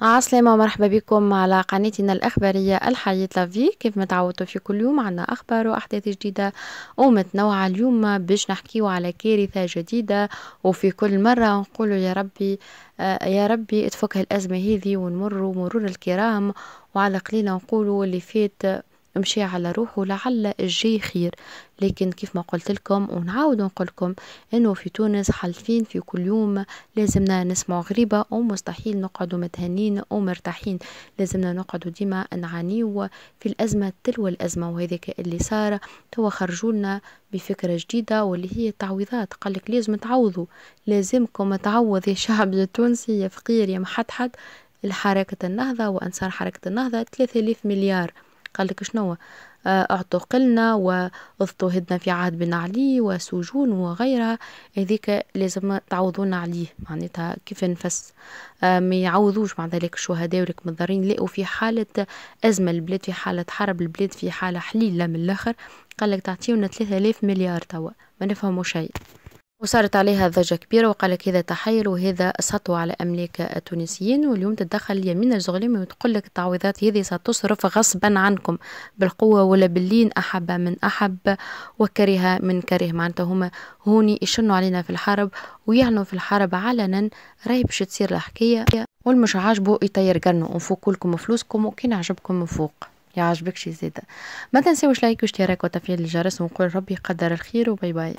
عسلامة ومرحبا بكم على قناتنا الإخبارية الحياة لافي كيف تعودتوا في كل يوم عنا أخبار وأحداث جديدة ومتنوعة اليوم باش نحكيو على كارثة جديدة وفي كل مرة نقولوا يا ربي آه، يا ربي تفك الأزمة هذه ونمروا مرور الكرام وعلى قليلة نقولوا اللي فات مشي على روحه لعل الجاي خير لكن كيف ما قلت لكم ونعاود نقول لكم انه في تونس حالفين في كل يوم لازمنا نسمع غريبة ومستحيل نقعد متهنين ومرتاحين لازمنا نقعد ديما نعانيو في الأزمة تلو الأزمة وهذاك اللي صار توا خرجولنا بفكرة جديدة واللي هي التعويضات قالك لازم تعوضوا لازمكم تعوض يا شعب التونسي يا فقير يا محتحد الحركة النهضة وأنصار حركة النهضة 3000 مليار قال لك شنو آه، اعتقلنا واضطهدنا في عهد بن علي وسجون وغيرها هذيك لازم تعوضونا عليه معناتها كيف نفس آه، ما يعوضوش مع ذلك الشهداء ولك مضرين لقوا في حالة أزمة البلاد في حالة حرب البلاد في حالة حليلة من الآخر قال لك تعطيونا 3000 مليار توا ما نفهموا شيء وصارت عليها ضجة كبيرة وقال لك هذا تحير وهذا سطو على أملاك التونسيين واليوم تتدخل اليمين الزغلمي وتقول لك التعويضات هذه ستصرف غصبا عنكم بالقوة ولا باللين أحب من أحب وكره من كره معناتها هما هوني يشنوا علينا في الحرب ويعلنوا في الحرب علنا راهي باش تصير الحكاية والمش عاجبه يطير قرنه ونفوق لكم فلوسكم وكان عجبكم من فوق يعجبك شي زيادة ما تنساوش لايك واشتراك وتفعيل الجرس ونقول ربي قدر الخير وباي باي